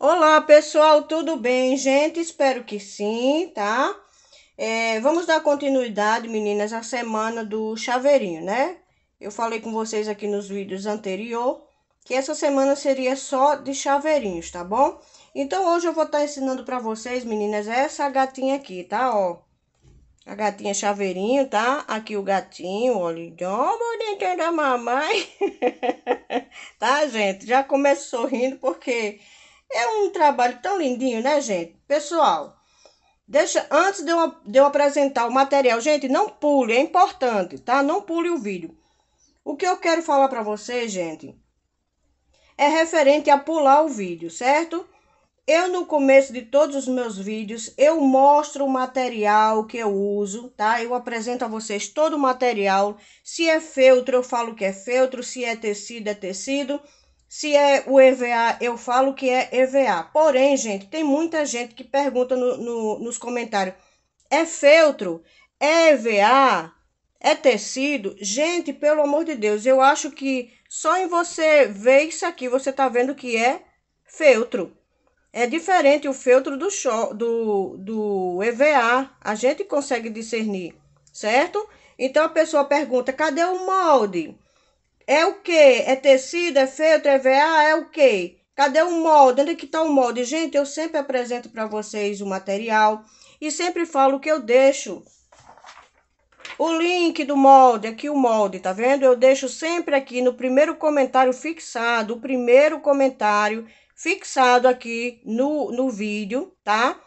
Olá, pessoal, tudo bem, gente? Espero que sim, tá? É, vamos dar continuidade, meninas, à semana do chaveirinho, né? Eu falei com vocês aqui nos vídeos anterior que essa semana seria só de chaveirinhos, tá bom? Então, hoje eu vou estar tá ensinando pra vocês, meninas, essa gatinha aqui, tá? Ó, a gatinha chaveirinho, tá? Aqui o gatinho, olha, ó, oh, bonitinho da mamãe. tá, gente? Já começo sorrindo porque é um trabalho tão lindinho, né, gente? Pessoal, deixa antes de eu, de eu apresentar o material, gente, não pule, é importante, tá? Não pule o vídeo. O que eu quero falar para vocês, gente, é referente a pular o vídeo, certo? Eu, no começo de todos os meus vídeos, eu mostro o material que eu uso, tá? Eu apresento a vocês todo o material. Se é feltro, eu falo que é feltro. Se é tecido, é tecido. Se é o EVA, eu falo que é EVA. Porém, gente, tem muita gente que pergunta no, no, nos comentários: é feltro? É EVA? É tecido? Gente, pelo amor de Deus, eu acho que só em você ver isso aqui você tá vendo que é feltro. É diferente o feltro do, show, do, do EVA. A gente consegue discernir, certo? Então a pessoa pergunta: cadê o molde? É o quê? É tecido, é feltro, é VA, é o quê? Cadê o molde? Onde é que está o molde? Gente, eu sempre apresento para vocês o material e sempre falo que eu deixo o link do molde, aqui o molde, tá vendo? Eu deixo sempre aqui no primeiro comentário fixado, o primeiro comentário fixado aqui no, no vídeo, tá?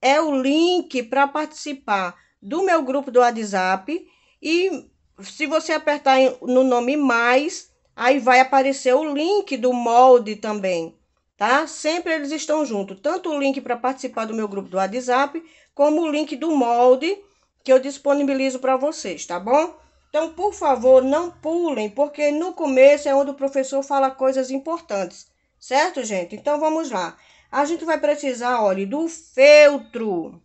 É o link para participar do meu grupo do WhatsApp e se você apertar no nome mais, aí vai aparecer o link do molde também, tá? Sempre eles estão juntos, tanto o link para participar do meu grupo do WhatsApp, como o link do molde que eu disponibilizo para vocês, tá bom? Então, por favor, não pulem, porque no começo é onde o professor fala coisas importantes, certo, gente? Então, vamos lá. A gente vai precisar, olha, do feltro.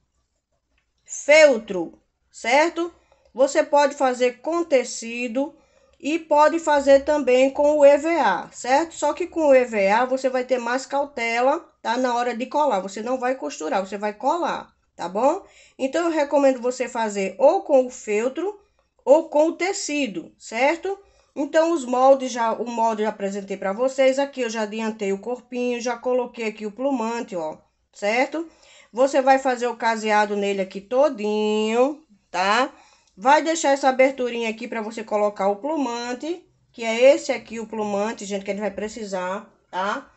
Feltro, certo? Você pode fazer com tecido e pode fazer também com o EVA, certo? Só que com o EVA você vai ter mais cautela, tá? Na hora de colar, você não vai costurar, você vai colar, tá bom? Então eu recomendo você fazer ou com o feltro ou com o tecido, certo? Então os moldes já, o molde já apresentei para vocês, aqui eu já adiantei o corpinho, já coloquei aqui o plumante, ó, certo? Você vai fazer o caseado nele aqui todinho, tá? Tá? Vai deixar essa aberturinha aqui para você colocar o plumante, que é esse aqui o plumante, gente, que a gente vai precisar, tá?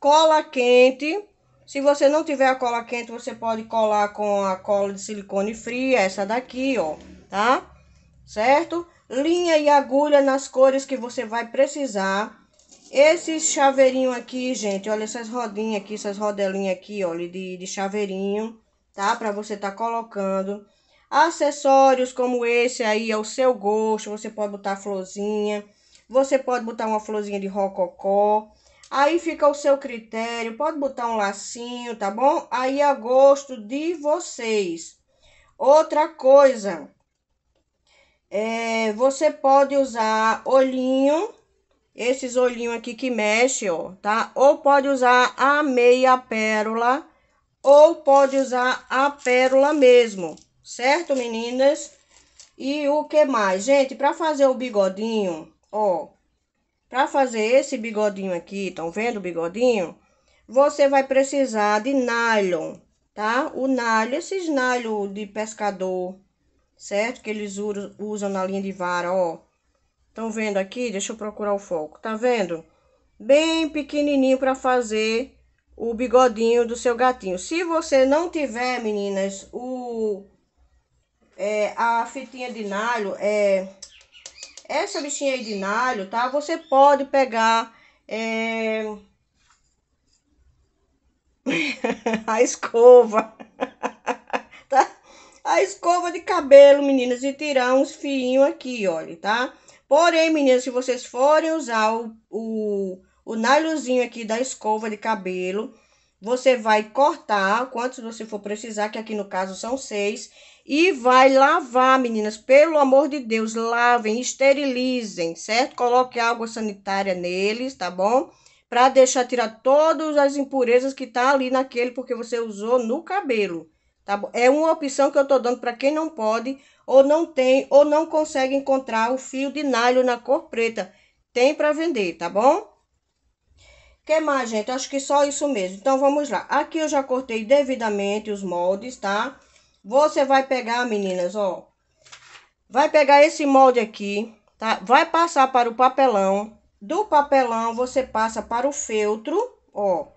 Cola quente. Se você não tiver a cola quente, você pode colar com a cola de silicone fria, essa daqui, ó, tá? Certo? Linha e agulha nas cores que você vai precisar. Esse chaveirinho aqui, gente, olha essas rodinhas aqui, essas rodelinhas aqui, olha, de, de chaveirinho, tá? Pra você tá colocando. Acessórios como esse aí ao é seu gosto, você pode botar florzinha, você pode botar uma florzinha de rococó. Aí fica o seu critério, pode botar um lacinho, tá bom? Aí a é gosto de vocês. Outra coisa, é, você pode usar olhinho, esses olhinhos aqui que mexe, ó, tá? Ou pode usar a meia pérola, ou pode usar a pérola mesmo certo, meninas? E o que mais? Gente, para fazer o bigodinho, ó, para fazer esse bigodinho aqui, estão vendo o bigodinho? Você vai precisar de nylon, tá? O nylon, esses nylon de pescador, certo? Que eles usam na linha de vara, ó. Estão vendo aqui? Deixa eu procurar o foco. Tá vendo? Bem pequenininho para fazer o bigodinho do seu gatinho. Se você não tiver, meninas, o é, a fitinha de nalho, é, essa bichinha aí de nalho, tá? Você pode pegar é... a escova, tá? A escova de cabelo, meninas, e tirar uns fios aqui, olha, tá? Porém, meninas, se vocês forem usar o, o, o nalhozinho aqui da escova de cabelo, você vai cortar quantos você for precisar, que aqui no caso são seis, e vai lavar, meninas. Pelo amor de Deus, lavem, esterilizem, certo? Coloque água sanitária neles, tá bom? Para deixar tirar todas as impurezas que tá ali naquele porque você usou no cabelo, tá bom? É uma opção que eu tô dando para quem não pode ou não tem ou não consegue encontrar o fio de nylon na cor preta. Tem para vender, tá bom? que mais, gente? Acho que só isso mesmo. Então, vamos lá. Aqui eu já cortei devidamente os moldes, tá? Você vai pegar, meninas, ó. Vai pegar esse molde aqui, tá? Vai passar para o papelão. Do papelão, você passa para o feltro, ó.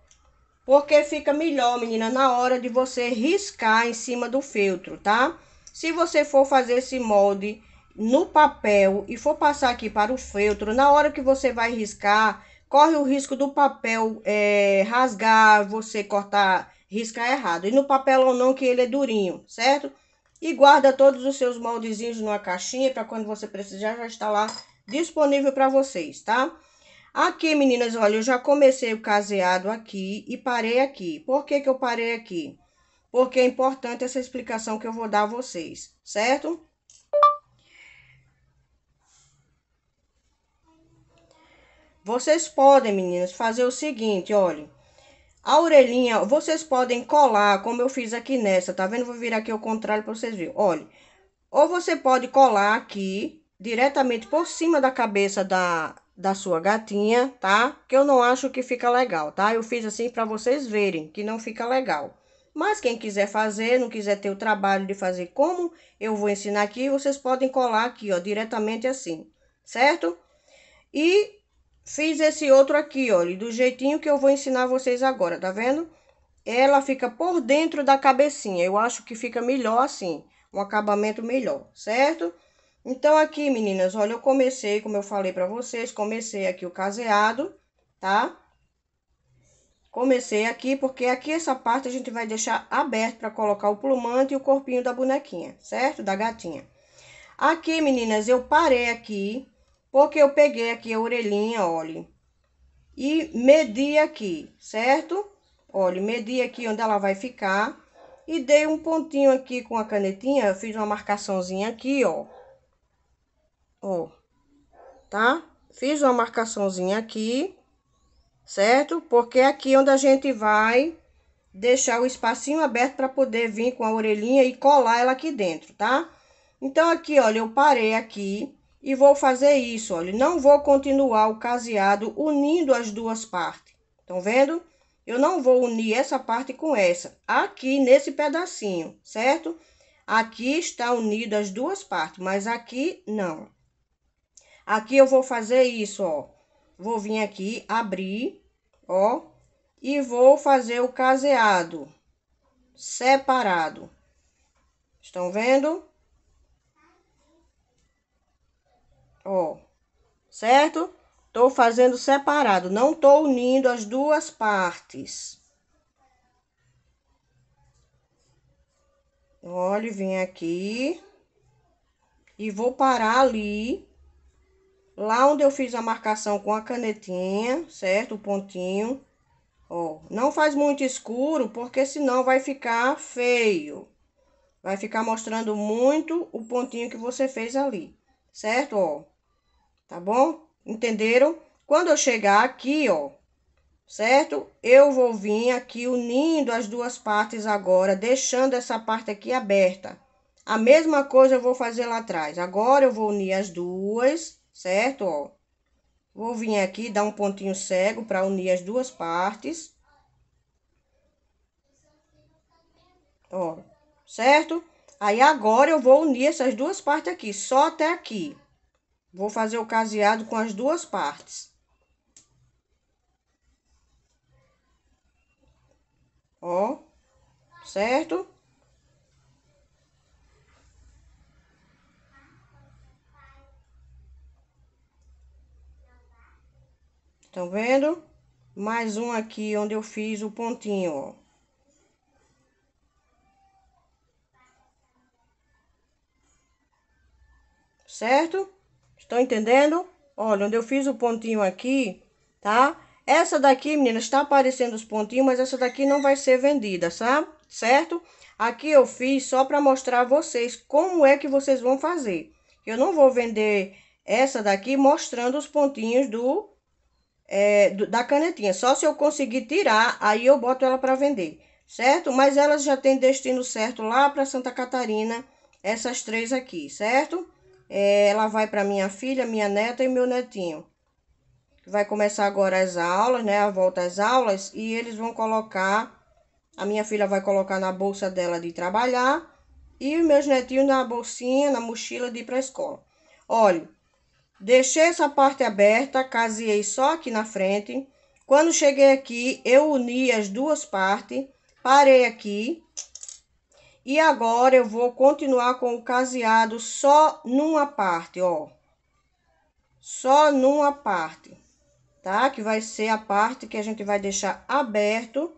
Porque fica melhor, menina, na hora de você riscar em cima do feltro, tá? Se você for fazer esse molde no papel e for passar aqui para o feltro, na hora que você vai riscar, corre o risco do papel é, rasgar, você cortar riscar errado. E no papelão não, que ele é durinho, certo? E guarda todos os seus moldezinhos numa caixinha para quando você precisar já está lá disponível para vocês, tá? Aqui, meninas, olha, eu já comecei o caseado aqui e parei aqui. Por que que eu parei aqui? Porque é importante essa explicação que eu vou dar a vocês, certo? Vocês podem, meninas, fazer o seguinte, olha a orelhinha, vocês podem colar, como eu fiz aqui nessa, tá vendo? Vou virar aqui ao contrário para vocês verem. Olha, ou você pode colar aqui, diretamente por cima da cabeça da, da sua gatinha, tá? Que eu não acho que fica legal, tá? Eu fiz assim para vocês verem que não fica legal. Mas quem quiser fazer, não quiser ter o trabalho de fazer como eu vou ensinar aqui, vocês podem colar aqui, ó, diretamente assim, certo? E fiz esse outro aqui, olha, do jeitinho que eu vou ensinar vocês agora, tá vendo? Ela fica por dentro da cabecinha, eu acho que fica melhor assim, um acabamento melhor, certo? Então, aqui, meninas, olha, eu comecei, como eu falei pra vocês, comecei aqui o caseado, tá? Comecei aqui, porque aqui essa parte a gente vai deixar aberto pra colocar o plumante e o corpinho da bonequinha, certo? Da gatinha. Aqui, meninas, eu parei aqui, porque eu peguei aqui a orelhinha, olha. E medi aqui, certo? Olha, medi aqui onde ela vai ficar. E dei um pontinho aqui com a canetinha. Eu fiz uma marcaçãozinha aqui, ó. Ó. Tá? Fiz uma marcaçãozinha aqui. Certo? Porque é aqui onde a gente vai deixar o espacinho aberto para poder vir com a orelhinha e colar ela aqui dentro, tá? Então, aqui, olha, eu parei aqui e vou fazer isso, olha, não vou continuar o caseado unindo as duas partes. Estão vendo? Eu não vou unir essa parte com essa, aqui nesse pedacinho, certo? Aqui está unido as duas partes, mas aqui não. Aqui eu vou fazer isso, ó. Vou vir aqui, abrir, ó, e vou fazer o caseado separado. Estão vendo? Ó, certo? Tô fazendo separado, não tô unindo as duas partes. Olha, vim aqui e vou parar ali, lá onde eu fiz a marcação com a canetinha, certo? O pontinho. Ó, não faz muito escuro, porque senão vai ficar feio. Vai ficar mostrando muito o pontinho que você fez ali, certo? Ó, tá bom? Entenderam? Quando eu chegar aqui, ó, certo? Eu vou vir aqui unindo as duas partes agora, deixando essa parte aqui aberta. A mesma coisa eu vou fazer lá atrás. Agora eu vou unir as duas, certo? Ó, vou vir aqui, dar um pontinho cego para unir as duas partes. Ó, certo? Aí agora eu vou unir essas duas partes aqui, só até aqui. Vou fazer o caseado com as duas partes. Ó, certo? Estão vendo? Mais um aqui onde eu fiz o pontinho, ó. Certo? Estão entendendo? Olha, onde eu fiz o pontinho aqui, tá? Essa daqui, meninas, está aparecendo os pontinhos, mas essa daqui não vai ser vendida, sabe? Certo? Aqui eu fiz só para mostrar a vocês como é que vocês vão fazer. Eu não vou vender essa daqui mostrando os pontinhos do, é, do da canetinha. Só se eu conseguir tirar, aí eu boto ela para vender, certo? Mas elas já têm destino certo lá para Santa Catarina, essas três aqui, certo? É, ela vai para minha filha, minha neta e meu netinho. Vai começar agora as aulas, né? A volta às aulas. E eles vão colocar. A minha filha vai colocar na bolsa dela de trabalhar. E meus netinhos na bolsinha, na mochila de ir para a escola. Olha, deixei essa parte aberta, caseei só aqui na frente. Quando cheguei aqui, eu uni as duas partes, parei aqui e agora eu vou continuar com o caseado só numa parte, ó. Só numa parte, tá? Que vai ser a parte que a gente vai deixar aberto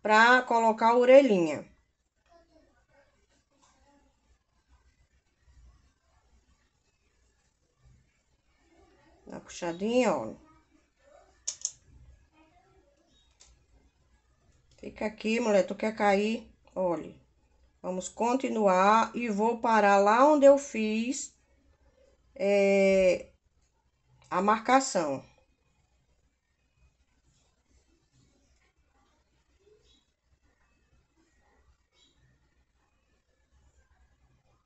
para colocar a orelhinha. Dá puxadinha, ó. Fica aqui, mulher, tu quer cair? Olha. Vamos continuar e vou parar lá onde eu fiz é, a marcação.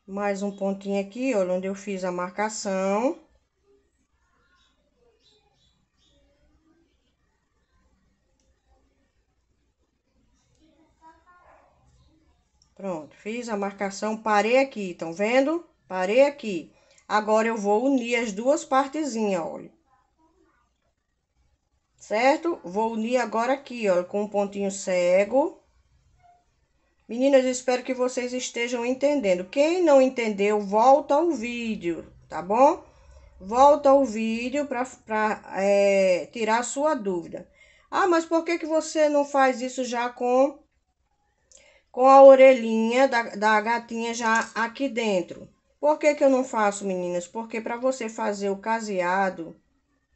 Mais um pontinho aqui, olha, onde eu fiz a marcação. Pronto, fiz a marcação, parei aqui, estão vendo? Parei aqui. Agora, eu vou unir as duas partezinhas, olha. Certo? Vou unir agora aqui, olha, com um pontinho cego. Meninas, espero que vocês estejam entendendo. Quem não entendeu, volta ao vídeo, tá bom? Volta ao vídeo para é, tirar sua dúvida. Ah, mas por que, que você não faz isso já com com a orelhinha da, da gatinha já aqui dentro. Por que, que eu não faço, meninas? Porque para você fazer o caseado,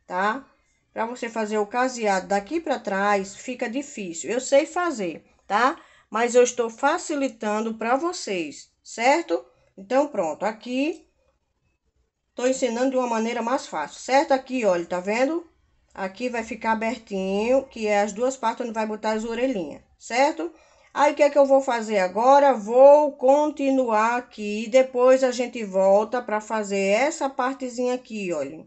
tá? Para você fazer o caseado daqui para trás, fica difícil. Eu sei fazer, tá? Mas eu estou facilitando para vocês, certo? Então, pronto. Aqui, tô ensinando de uma maneira mais fácil, certo? Aqui, olha, tá vendo? Aqui vai ficar abertinho, que é as duas partes onde vai botar as orelhinhas, certo? Certo? Aí o que é que eu vou fazer agora? Vou continuar aqui, depois a gente volta para fazer essa partezinha aqui, olha,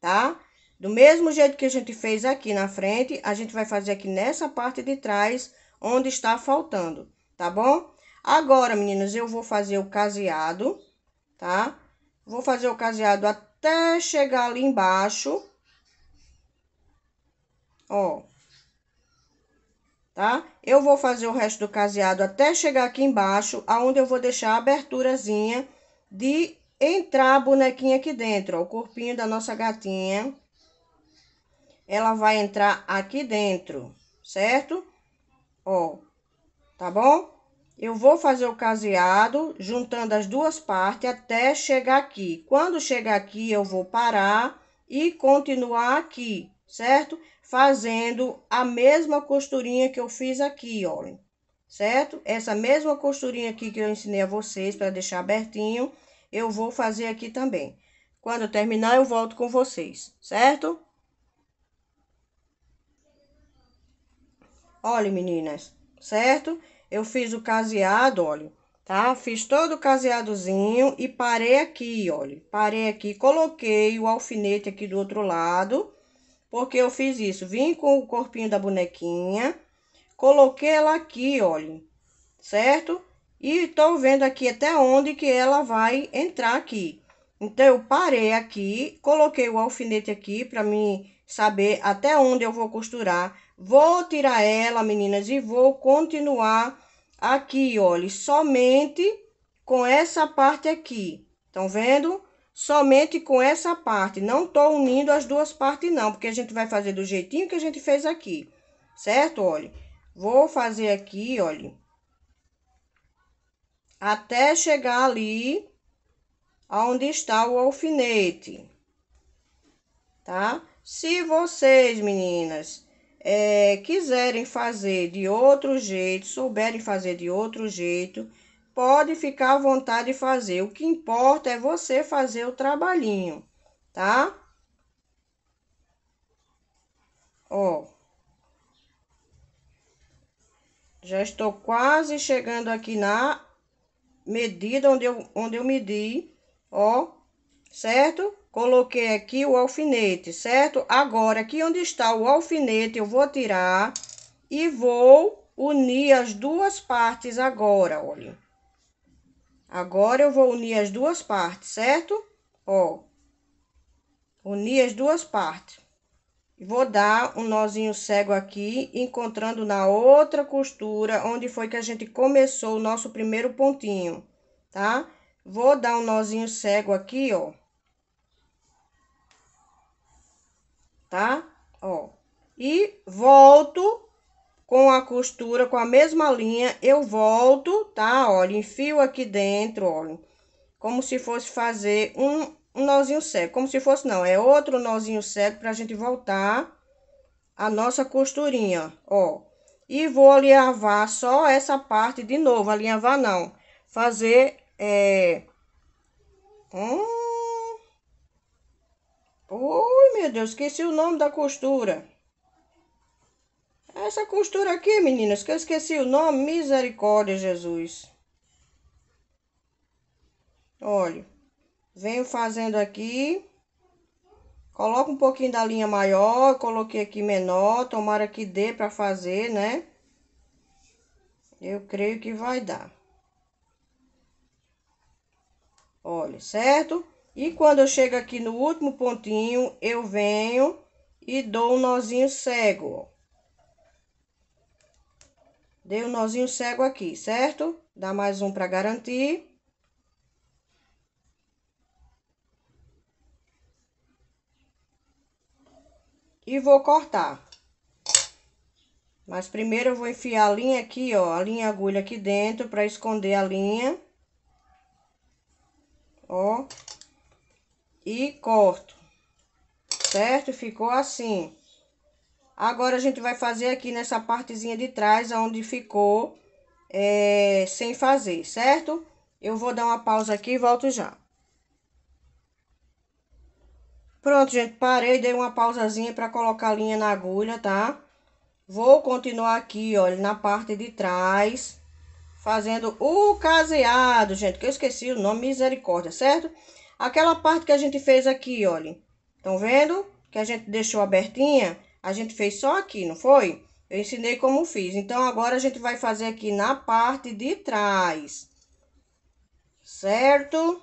tá? Do mesmo jeito que a gente fez aqui na frente, a gente vai fazer aqui nessa parte de trás, onde está faltando, tá bom? Agora, meninas, eu vou fazer o caseado, tá? Vou fazer o caseado até chegar ali embaixo. Ó tá? Eu vou fazer o resto do caseado até chegar aqui embaixo, aonde eu vou deixar a aberturazinha de entrar a bonequinha aqui dentro, ó, o corpinho da nossa gatinha. Ela vai entrar aqui dentro, certo? Ó, tá bom? Eu vou fazer o caseado, juntando as duas partes até chegar aqui. Quando chegar aqui, eu vou parar e continuar aqui, certo? fazendo a mesma costurinha que eu fiz aqui, olha, certo? Essa mesma costurinha aqui que eu ensinei a vocês para deixar abertinho, eu vou fazer aqui também. Quando eu terminar, eu volto com vocês, certo? Olha, meninas, certo? Eu fiz o caseado, olha, tá? Fiz todo o caseadozinho e parei aqui, olha. Parei aqui, coloquei o alfinete aqui do outro lado, porque eu fiz isso. Vim com o corpinho da bonequinha. Coloquei ela aqui, olha. Certo? E tô vendo aqui até onde que ela vai entrar aqui. Então, eu parei aqui, coloquei o alfinete aqui para mim saber até onde eu vou costurar. Vou tirar ela, meninas, e vou continuar aqui, olha, somente com essa parte aqui. Estão vendo? somente com essa parte. Não tô unindo as duas partes, não, porque a gente vai fazer do jeitinho que a gente fez aqui, certo? Olha, vou fazer aqui, olha, até chegar ali onde está o alfinete, tá? Se vocês, meninas, é, quiserem fazer de outro jeito, souberem fazer de outro jeito, pode ficar à vontade de fazer. O que importa é você fazer o trabalhinho, tá? Ó. Já estou quase chegando aqui na medida onde eu, onde eu medi, ó, certo? Coloquei aqui o alfinete, certo? Agora, aqui onde está o alfinete, eu vou tirar e vou unir as duas partes agora, olha. Agora eu vou unir as duas partes, certo? Ó, unir as duas partes. Vou dar um nozinho cego aqui, encontrando na outra costura, onde foi que a gente começou o nosso primeiro pontinho, tá? Vou dar um nozinho cego aqui, ó. Tá? Ó. E volto com a costura, com a mesma linha, eu volto, tá? Olha, enfio aqui dentro, olha, como se fosse fazer um, um nozinho cego. Como se fosse, não, é outro nozinho cego pra gente voltar a nossa costurinha, ó. E vou alinhavar só essa parte de novo, alinhavar não. Fazer, é... Hum... Ui, meu Deus, esqueci o nome da costura. Essa costura aqui, meninas, que eu esqueci o nome, misericórdia, Jesus. Olha, venho fazendo aqui. Coloco um pouquinho da linha maior, coloquei aqui menor, tomara que dê pra fazer, né? Eu creio que vai dar. Olha, certo? E quando eu chego aqui no último pontinho, eu venho e dou um nozinho cego, ó. Dei um nozinho cego aqui, certo? Dá mais um para garantir. E vou cortar. Mas primeiro eu vou enfiar a linha aqui, ó, a linha agulha aqui dentro para esconder a linha. Ó. E corto. Certo? Ficou assim. Agora a gente vai fazer aqui nessa partezinha de trás, onde ficou é, sem fazer, certo? Eu vou dar uma pausa aqui e volto já. Pronto, gente, parei, dei uma pausazinha para colocar a linha na agulha, tá? Vou continuar aqui, olha, na parte de trás, fazendo o caseado, gente, que eu esqueci o nome, misericórdia, certo? Aquela parte que a gente fez aqui, olha, estão vendo? Que a gente deixou abertinha, a gente fez só aqui, não foi? Eu ensinei como fiz. Então, agora a gente vai fazer aqui na parte de trás. Certo?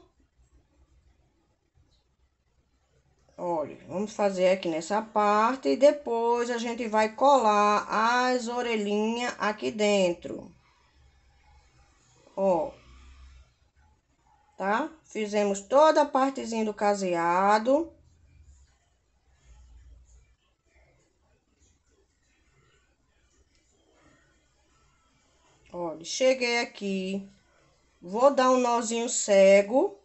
Olha, vamos fazer aqui nessa parte e depois a gente vai colar as orelhinhas aqui dentro. Ó. Tá? Fizemos toda a partezinha do caseado. Olha, cheguei aqui, vou dar um nozinho cego.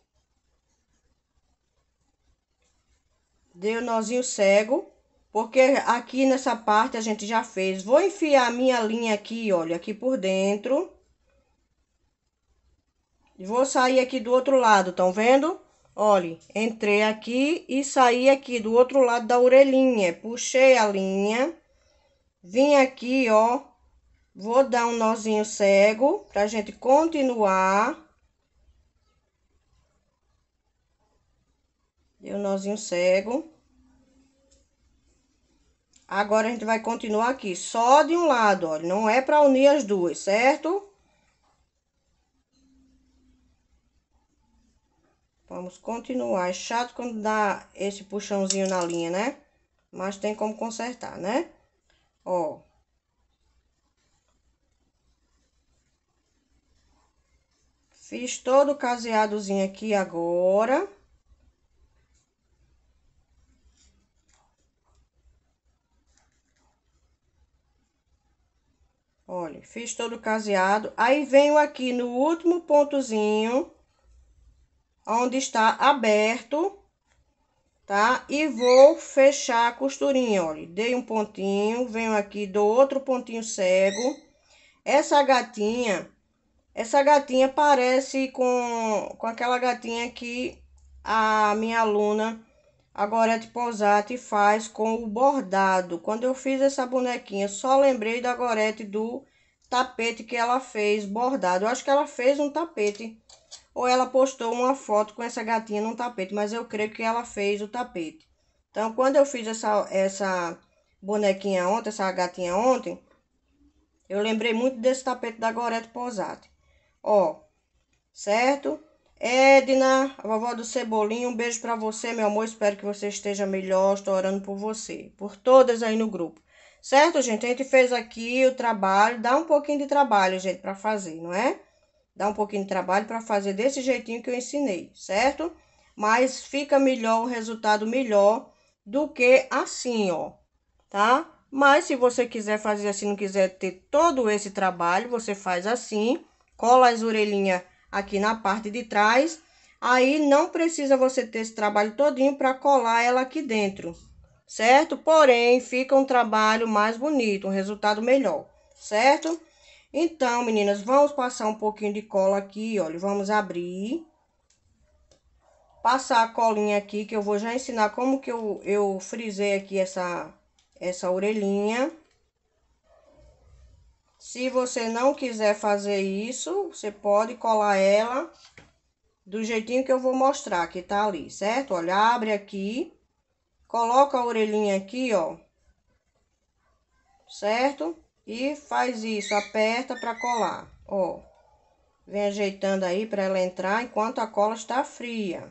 Dei o um nozinho cego, porque aqui nessa parte a gente já fez. Vou enfiar a minha linha aqui, olha, aqui por dentro. E vou sair aqui do outro lado, estão vendo? Olha, entrei aqui e saí aqui do outro lado da orelhinha. Puxei a linha, vim aqui, ó, Vou dar um nozinho cego pra gente continuar. Deu um nozinho cego. Agora, a gente vai continuar aqui, só de um lado, olha. Não é pra unir as duas, certo? Vamos continuar. É chato quando dá esse puxãozinho na linha, né? Mas tem como consertar, né? Ó. Fiz todo o caseadozinho aqui agora. Olha, fiz todo o caseado. Aí venho aqui no último pontozinho, onde está aberto, tá? E vou fechar a costurinha, olha. Dei um pontinho, venho aqui, dou outro pontinho cego. Essa gatinha essa gatinha parece com, com aquela gatinha que a minha aluna Agorete é Posati faz com o bordado. Quando eu fiz essa bonequinha, só lembrei da Gorete do tapete que ela fez bordado. Eu acho que ela fez um tapete. Ou ela postou uma foto com essa gatinha num tapete, mas eu creio que ela fez o tapete. Então, quando eu fiz essa, essa bonequinha ontem, essa gatinha ontem, eu lembrei muito desse tapete da Gorete Posati. Ó, certo? Edna, a vovó do Cebolinho, um beijo para você, meu amor. Espero que você esteja melhor. Estou orando por você, por todas aí no grupo. Certo, gente? A gente fez aqui o trabalho. Dá um pouquinho de trabalho, gente, para fazer, não é? Dá um pouquinho de trabalho para fazer desse jeitinho que eu ensinei, certo? Mas fica melhor, o resultado melhor do que assim, ó, tá? Mas se você quiser fazer assim, não quiser ter todo esse trabalho, você faz assim cola as orelhinhas aqui na parte de trás. Aí, não precisa você ter esse trabalho todinho para colar ela aqui dentro, certo? Porém, fica um trabalho mais bonito, um resultado melhor, certo? Então, meninas, vamos passar um pouquinho de cola aqui, olha, vamos abrir. Passar a colinha aqui, que eu vou já ensinar como que eu, eu frisei aqui essa, essa orelhinha. Se você não quiser fazer isso, você pode colar ela do jeitinho que eu vou mostrar, que tá ali, certo? Olha, abre aqui, coloca a orelhinha aqui, ó, certo? E faz isso, aperta pra colar, ó. Vem ajeitando aí pra ela entrar enquanto a cola está fria,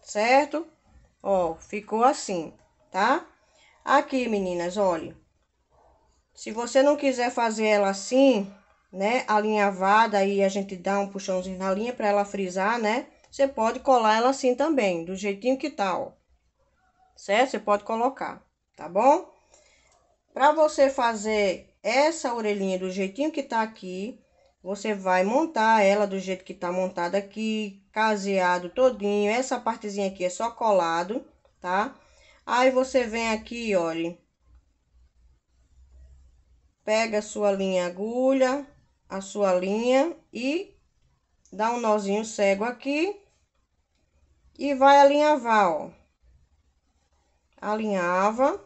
certo? Ó, ficou assim, tá? Aqui, meninas, olha. Se você não quiser fazer ela assim, né, alinhavada aí a gente dá um puxãozinho na linha para ela frisar, né? Você pode colar ela assim também, do jeitinho que tá, ó. Certo? Você pode colocar, tá bom? Para você fazer essa orelhinha do jeitinho que tá aqui, você vai montar ela do jeito que tá montada aqui, caseado todinho. Essa partezinha aqui é só colado, tá? Aí você vem aqui, olha, pega a sua linha agulha, a sua linha e dá um nozinho cego aqui e vai alinhavar, ó. Alinhava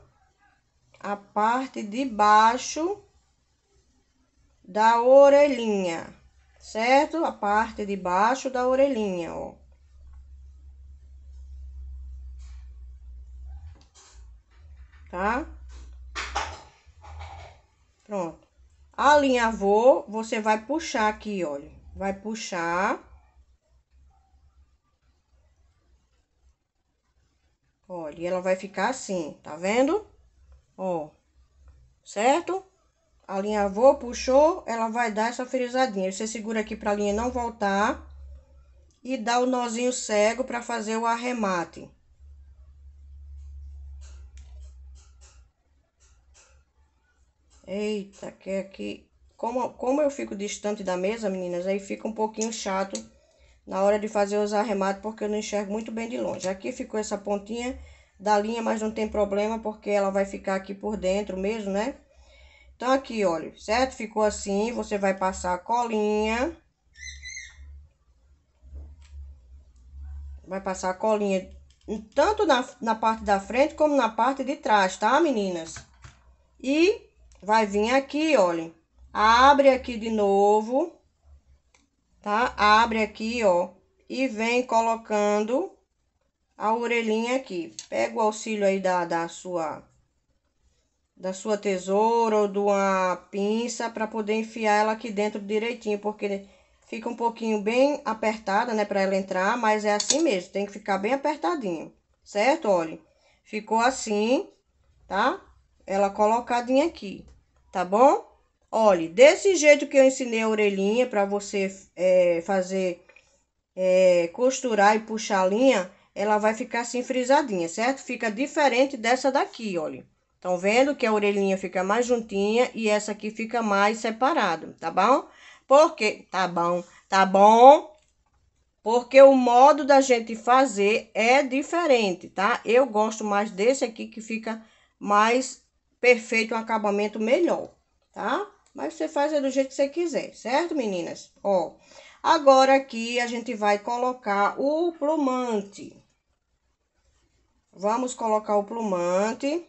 a parte de baixo da orelhinha, certo? A parte de baixo da orelhinha, ó. Tá? Pronto. A linha vou, você vai puxar aqui, olha. Vai puxar. Olha, e ela vai ficar assim, tá vendo? Ó, certo? A linha vou puxou, ela vai dar essa frisadinha. Você segura aqui pra linha não voltar. E dá o nozinho cego pra fazer o arremate. Eita, que aqui... É como, como eu fico distante da mesa, meninas, aí fica um pouquinho chato na hora de fazer os arremates, porque eu não enxergo muito bem de longe. Aqui ficou essa pontinha da linha, mas não tem problema, porque ela vai ficar aqui por dentro mesmo, né? Então, aqui, olha, certo? Ficou assim, você vai passar a colinha... Vai passar a colinha tanto na, na parte da frente como na parte de trás, tá, meninas? E Vai vir aqui, olha, Abre aqui de novo, tá? Abre aqui, ó. E vem colocando a orelhinha aqui. Pega o auxílio aí da, da sua da sua tesoura ou de uma pinça para poder enfiar ela aqui dentro direitinho, porque fica um pouquinho bem apertada, né, para ela entrar, mas é assim mesmo, tem que ficar bem apertadinho, certo? Olha, ficou assim, tá? ela colocadinha aqui, tá bom? Olhe, desse jeito que eu ensinei a orelhinha para você é, fazer, é, costurar e puxar a linha, ela vai ficar assim frisadinha, certo? Fica diferente dessa daqui, olha. Estão vendo que a orelhinha fica mais juntinha e essa aqui fica mais separada, tá bom? Porque, tá bom, tá bom? Porque o modo da gente fazer é diferente, tá? Eu gosto mais desse aqui que fica mais perfeito, um acabamento melhor, tá? Mas você faz do jeito que você quiser, certo, meninas? Ó, agora aqui a gente vai colocar o plumante. Vamos colocar o plumante.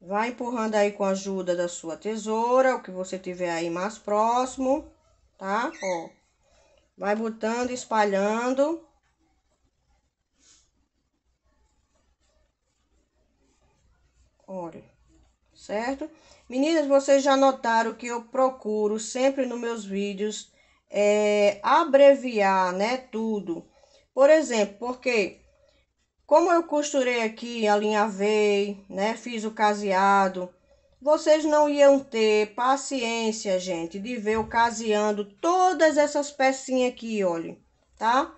Vai empurrando aí com a ajuda da sua tesoura, o que você tiver aí mais próximo, tá? Ó, vai botando, espalhando. Olha, certo? Meninas, vocês já notaram que eu procuro sempre nos meus vídeos é, abreviar, né, tudo. Por exemplo, porque como eu costurei aqui, alinhavei, né, fiz o caseado, vocês não iam ter paciência, gente, de ver eu caseando todas essas pecinhas aqui, olha, tá?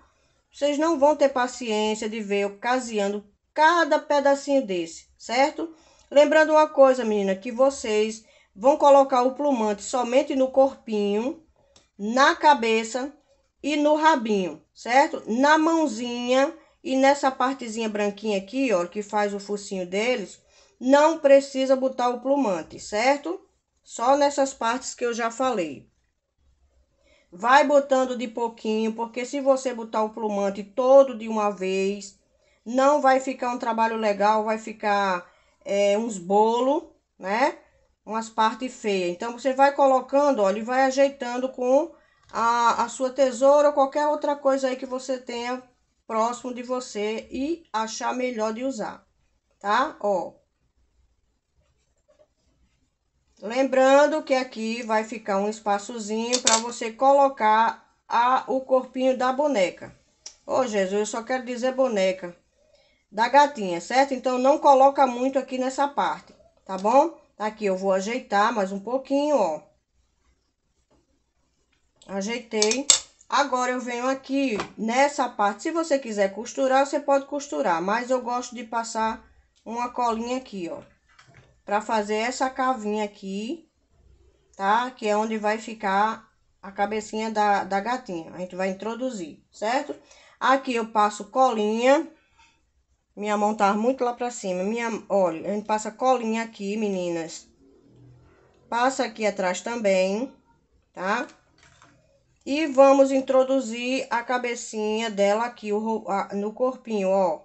Vocês não vão ter paciência de ver eu caseando cada pedacinho desse, certo? Lembrando uma coisa, menina, que vocês vão colocar o plumante somente no corpinho, na cabeça e no rabinho, certo? Na mãozinha e nessa partezinha branquinha aqui, ó, que faz o focinho deles, não precisa botar o plumante, certo? Só nessas partes que eu já falei. Vai botando de pouquinho, porque se você botar o plumante todo de uma vez, não vai ficar um trabalho legal, vai ficar é, uns bolos, né? Umas partes feias. Então, você vai colocando, olha, e vai ajeitando com a, a sua tesoura ou qualquer outra coisa aí que você tenha próximo de você e achar melhor de usar, tá? Ó. Lembrando que aqui vai ficar um espaçozinho para você colocar a, o corpinho da boneca. Ô, Jesus, eu só quero dizer boneca da gatinha, certo? Então, não coloca muito aqui nessa parte, tá bom? Tá aqui eu vou ajeitar mais um pouquinho, ó. Ajeitei. Agora, eu venho aqui nessa parte. Se você quiser costurar, você pode costurar. Mas eu gosto de passar uma colinha aqui, ó. Pra fazer essa cavinha aqui, tá? Que é onde vai ficar a cabecinha da, da gatinha. A gente vai introduzir, certo? Aqui eu passo colinha minha mão tá muito lá pra cima. Minha, olha, a gente passa colinha aqui, meninas. Passa aqui atrás também, tá? E vamos introduzir a cabecinha dela aqui o, a, no corpinho, ó.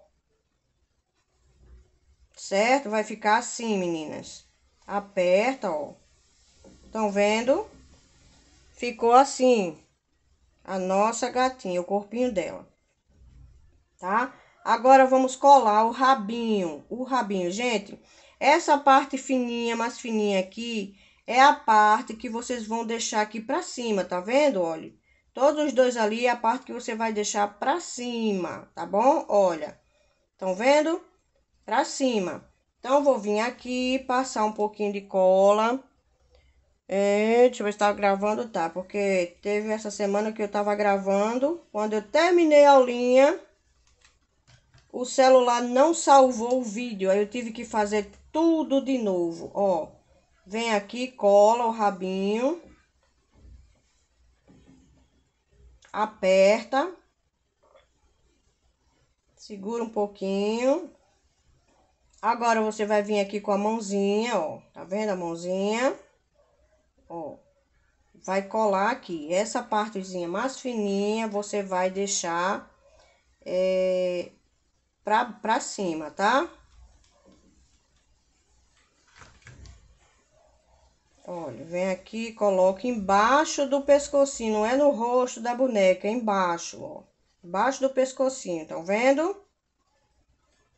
Certo? Vai ficar assim, meninas. Aperta, ó. Estão vendo? Ficou assim. A nossa gatinha, o corpinho dela. Tá? Agora vamos colar o rabinho. O rabinho, gente, essa parte fininha, mais fininha aqui, é a parte que vocês vão deixar aqui pra cima, tá vendo? Olha, todos os dois ali é a parte que você vai deixar pra cima, tá bom? Olha, estão vendo? Pra cima. Então, vou vir aqui, passar um pouquinho de cola. É, deixa eu ver se tava tá gravando, tá? Porque teve essa semana que eu tava gravando. Quando eu terminei a aulinha o celular não salvou o vídeo. Aí eu tive que fazer tudo de novo. Ó, vem aqui, cola o rabinho. Aperta. Segura um pouquinho. Agora você vai vir aqui com a mãozinha, ó. Tá vendo a mãozinha? Ó. Vai colar aqui. Essa partezinha mais fininha você vai deixar... É, pra, pra cima, tá? Olha, vem aqui, coloca embaixo do pescocinho, não é no rosto da boneca, é embaixo, ó. Embaixo do pescocinho, estão vendo?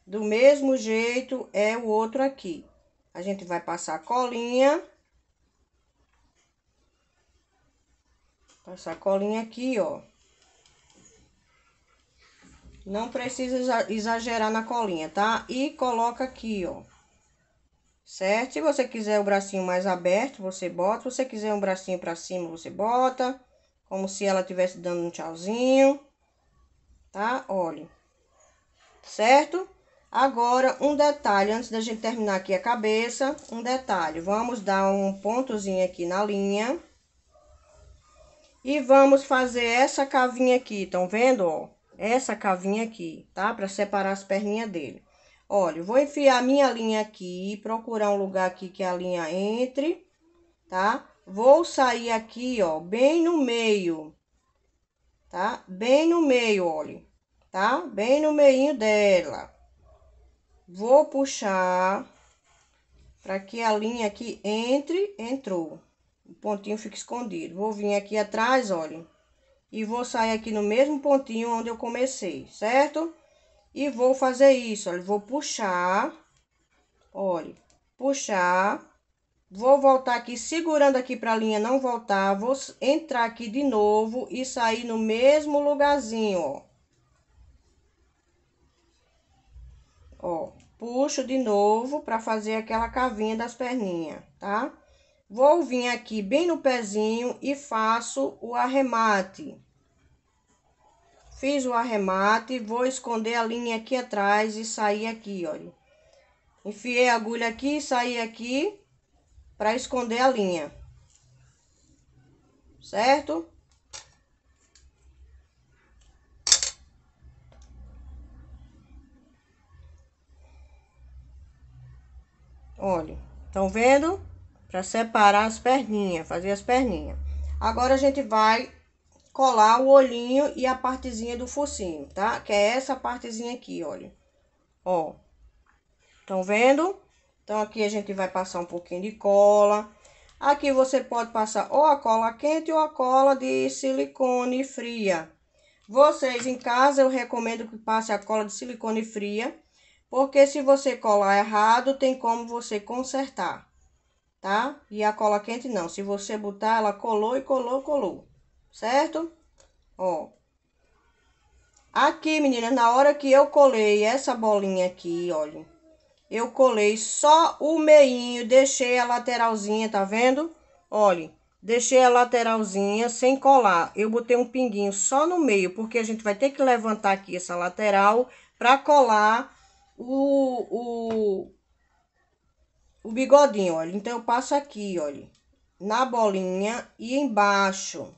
Do mesmo jeito é o outro aqui. A gente vai passar a colinha. Passar a colinha aqui, ó. Não precisa exagerar na colinha, tá? E coloca aqui, ó. Certo? Se você quiser o bracinho mais aberto, você bota. Se você quiser um bracinho pra cima, você bota. Como se ela estivesse dando um tchauzinho. Tá? Olha. Certo? Agora, um detalhe, antes da gente terminar aqui a cabeça, um detalhe. Vamos dar um pontozinho aqui na linha. E vamos fazer essa cavinha aqui, estão vendo, ó? essa cavinha aqui, tá? Pra separar as perninhas dele. Olha, vou enfiar a minha linha aqui, procurar um lugar aqui que a linha entre, tá? Vou sair aqui, ó, bem no meio, tá? Bem no meio, olha, tá? Bem no meio dela. Vou puxar para que a linha aqui entre, entrou. O pontinho fica escondido. Vou vir aqui atrás, olha e vou sair aqui no mesmo pontinho onde eu comecei, certo? E vou fazer isso, olha, vou puxar, olha, puxar, vou voltar aqui, segurando aqui para a linha não voltar, vou entrar aqui de novo e sair no mesmo lugarzinho, ó. Ó, puxo de novo para fazer aquela cavinha das perninhas, tá? Vou vir aqui bem no pezinho e faço o arremate. Fiz o arremate, vou esconder a linha aqui atrás e sair aqui, olha. Enfiei a agulha aqui e saí aqui para esconder a linha. Certo? Olha, estão vendo? para separar as perninhas, fazer as perninhas. Agora a gente vai colar o olhinho e a partezinha do focinho, tá? Que é essa partezinha aqui, olha. Ó. Estão vendo? Então aqui a gente vai passar um pouquinho de cola. Aqui você pode passar ou a cola quente ou a cola de silicone fria. Vocês em casa, eu recomendo que passe a cola de silicone fria, porque se você colar errado, tem como você consertar tá? E a cola quente não. Se você botar, ela colou e colou, colou. Certo? Ó. Aqui, meninas, na hora que eu colei essa bolinha aqui, olha. Eu colei só o meinho, deixei a lateralzinha, tá vendo? Olha, deixei a lateralzinha sem colar. Eu botei um pinguinho só no meio, porque a gente vai ter que levantar aqui essa lateral para colar o, o, o bigodinho, olha. Então, eu passo aqui, olha, na bolinha e embaixo.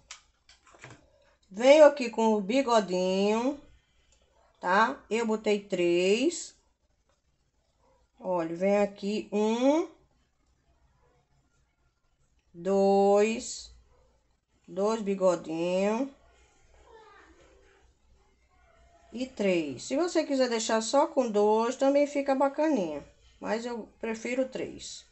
Venho aqui com o bigodinho, tá? Eu botei três. Olha, vem aqui um, dois, dois bigodinhos e três. Se você quiser deixar só com dois, também fica bacaninha mas eu prefiro três.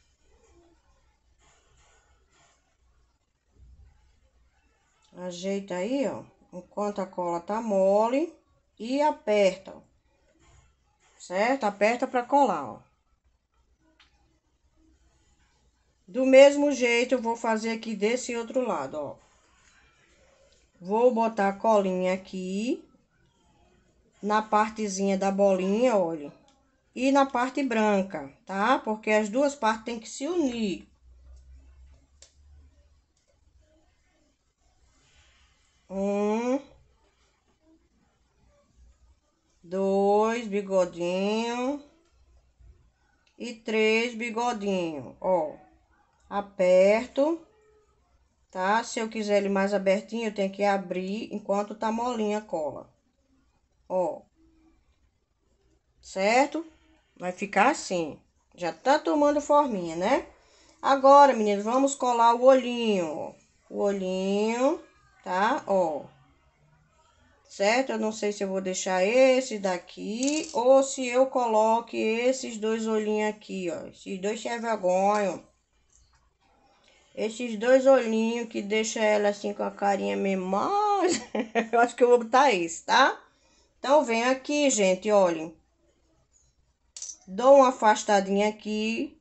Ajeita aí, ó, enquanto a cola tá mole e aperta, ó. certo? Aperta pra colar, ó. Do mesmo jeito, eu vou fazer aqui desse outro lado, ó. Vou botar a colinha aqui na partezinha da bolinha, olha e na parte branca, tá? Porque as duas partes têm que se unir. Um, dois bigodinho e três bigodinho, ó. Aperto, tá? Se eu quiser ele mais abertinho, eu tenho que abrir enquanto tá molinha a cola, ó. Certo? Vai ficar assim. Já tá tomando forminha, né? Agora, meninas, vamos colar o olhinho, O olhinho, tá? Ó. Certo? Eu não sei se eu vou deixar esse daqui ou se eu coloque esses dois olhinhos aqui, ó. Esses dois sem vergonha. Esses dois olhinhos que deixa ela assim com a carinha mesmo. eu acho que eu vou botar esse, tá? Então, vem aqui, gente, olhem. Dou uma afastadinha aqui.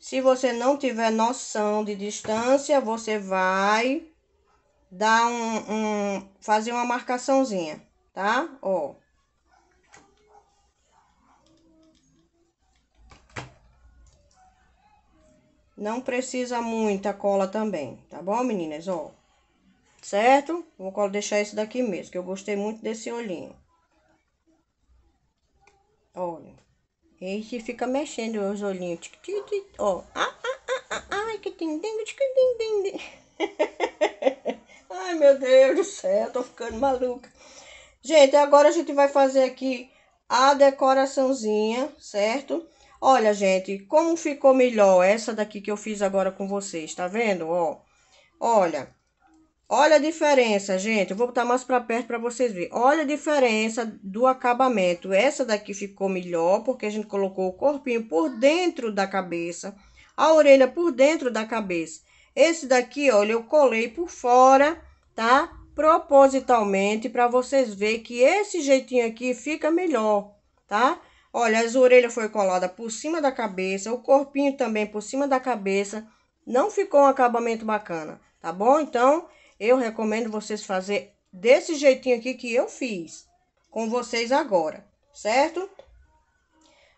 Se você não tiver noção de distância, você vai dar um, um fazer uma marcaçãozinha, tá? Ó. Não precisa muita cola também, tá bom, meninas? Ó, certo? Vou deixar esse daqui mesmo, que eu gostei muito desse olhinho. Ele fica mexendo os olhinhos. Tic, tic, tic, ó. Ah, ah, ah, ah, ah, que tem ding, tic, tic, tic. ai, meu Deus do céu, tô ficando maluca. Gente, agora a gente vai fazer aqui a decoraçãozinha, certo? Olha, gente, como ficou melhor essa daqui que eu fiz agora com vocês, tá vendo? Ó, olha, Olha a diferença, gente. Eu vou botar mais para perto para vocês verem. Olha a diferença do acabamento. Essa daqui ficou melhor porque a gente colocou o corpinho por dentro da cabeça, a orelha por dentro da cabeça. Esse daqui, olha, eu colei por fora, tá? Propositalmente para vocês verem que esse jeitinho aqui fica melhor, tá? Olha, as orelhas foi colada por cima da cabeça, o corpinho também por cima da cabeça. Não ficou um acabamento bacana, tá bom? Então, eu recomendo vocês fazer desse jeitinho aqui que eu fiz com vocês agora, certo?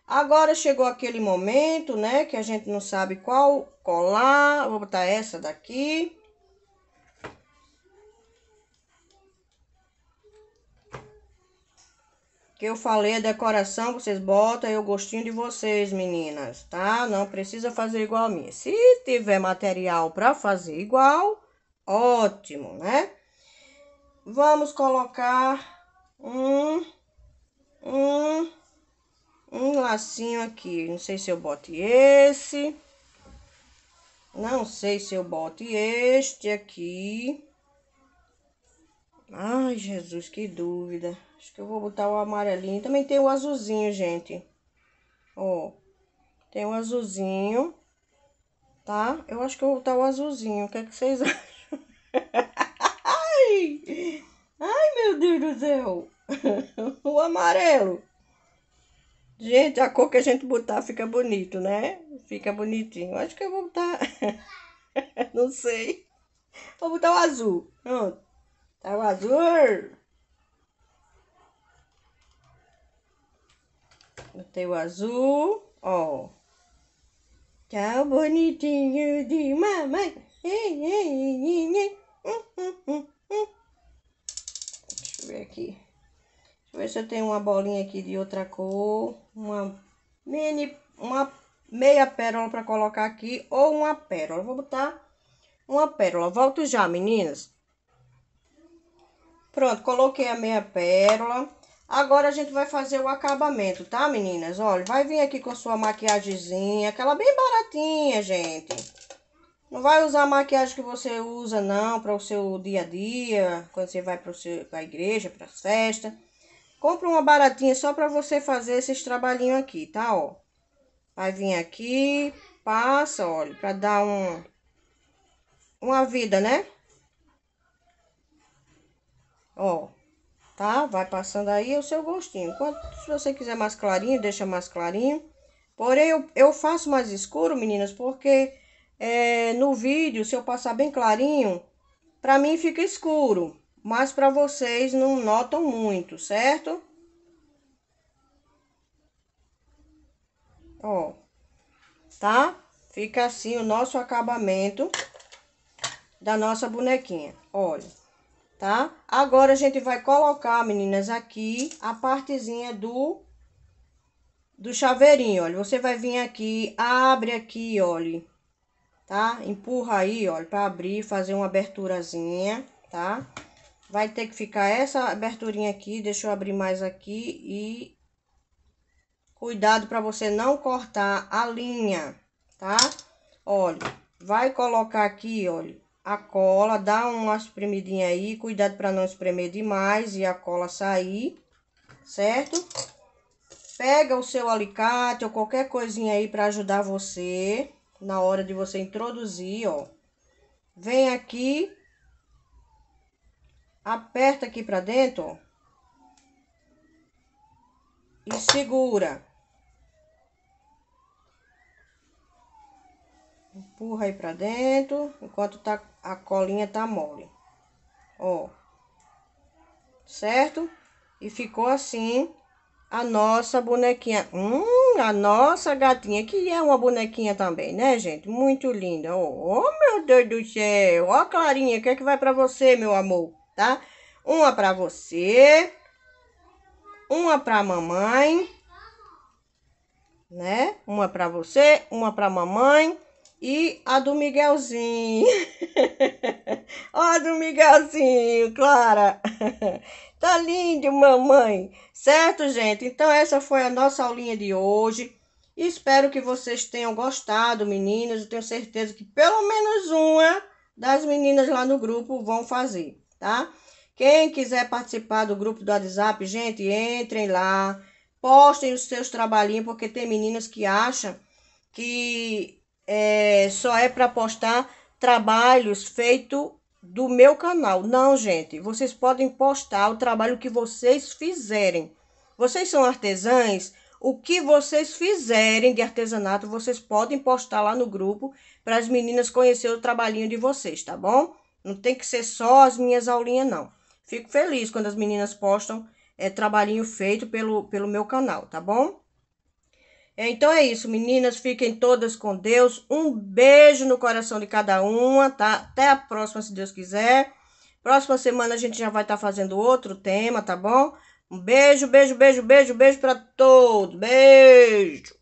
Agora chegou aquele momento, né, que a gente não sabe qual colar. Vou botar essa daqui. Que eu falei a decoração, vocês botam aí o gostinho de vocês, meninas, tá? Não precisa fazer igual a minha. Se tiver material para fazer igual, Ótimo, né? Vamos colocar um, um, um lacinho aqui. Não sei se eu bote esse. Não sei se eu bote este aqui. Ai, Jesus, que dúvida. Acho que eu vou botar o amarelinho. Também tem o azulzinho, gente. Ó, tem o azulzinho, tá? Eu acho que eu vou botar o azulzinho. O que, é que vocês acham? amigos, eu. o amarelo. Gente, a cor que a gente botar fica bonito, né? Fica bonitinho. Acho que eu vou botar... Não sei. Vou botar o azul. Pronto. Tá o azul. Botei o azul. Ó. Tchau, tá bonitinho de mamãe. Hum, hum, hum, hum ver aqui. Deixa eu ver se eu tenho uma bolinha aqui de outra cor. Uma mini, uma meia pérola para colocar aqui. Ou uma pérola. Vou botar uma pérola. Volto já, meninas. Pronto, coloquei a meia pérola. Agora a gente vai fazer o acabamento, tá, meninas? Olha, vai vir aqui com sua maquiagemzinha, aquela bem baratinha, gente. Não vai usar a maquiagem que você usa não para o seu dia a dia, quando você vai para a igreja, para as festas. Compra uma baratinha só para você fazer esses trabalhinhos aqui, tá? Ó. Vai vir aqui, passa, olha, para dar um uma vida, né? Ó, tá? Vai passando aí o seu gostinho. Quanto, se você quiser mais clarinho, deixa mais clarinho. Porém, eu, eu faço mais escuro, meninas, porque é, no vídeo, se eu passar bem clarinho, para mim fica escuro, mas para vocês não notam muito, certo? Ó, tá? Fica assim o nosso acabamento da nossa bonequinha, olha, tá? Agora a gente vai colocar, meninas, aqui a partezinha do do chaveirinho, olha. Você vai vir aqui, abre aqui, olha tá? Empurra aí, olha, para abrir, fazer uma aberturazinha, tá? Vai ter que ficar essa aberturinha aqui, deixa eu abrir mais aqui e... Cuidado para você não cortar a linha, tá? Olha, vai colocar aqui, olha, a cola, dá uma espremidinha aí, cuidado para não espremer demais e a cola sair, certo? Pega o seu alicate ou qualquer coisinha aí para ajudar você, na hora de você introduzir, ó. Vem aqui, aperta aqui pra dentro, ó, e segura. Empurra aí pra dentro, enquanto tá, a colinha tá mole, ó. Certo? E ficou assim a nossa bonequinha. Hum, a nossa gatinha, que é uma bonequinha também, né, gente? Muito linda. Oh, meu Deus do céu. Ó, oh, Clarinha, o que é que vai pra você, meu amor? Tá? Uma pra você. Uma pra mamãe. Né? Uma pra você, uma pra mamãe. E a do Miguelzinho. Ó, a do Miguelzinho, Clara. tá lindo, mamãe. Certo, gente? Então, essa foi a nossa aulinha de hoje. Espero que vocês tenham gostado, meninas. Eu tenho certeza que pelo menos uma das meninas lá no grupo vão fazer, tá? Quem quiser participar do grupo do WhatsApp, gente, entrem lá. Postem os seus trabalhinhos, porque tem meninas que acham que é, só é para postar trabalhos feitos do meu canal. Não, gente, vocês podem postar o trabalho que vocês fizerem. Vocês são artesãs, o que vocês fizerem de artesanato, vocês podem postar lá no grupo para as meninas conhecer o trabalhinho de vocês, tá bom? Não tem que ser só as minhas aulinhas, não. Fico feliz quando as meninas postam é, trabalhinho feito pelo, pelo meu canal, tá bom? Então é isso, meninas. Fiquem todas com Deus. Um beijo no coração de cada uma, tá? Até a próxima, se Deus quiser. Próxima semana a gente já vai estar tá fazendo outro tema, tá bom? Um beijo, beijo, beijo, beijo, beijo para todos. Beijo!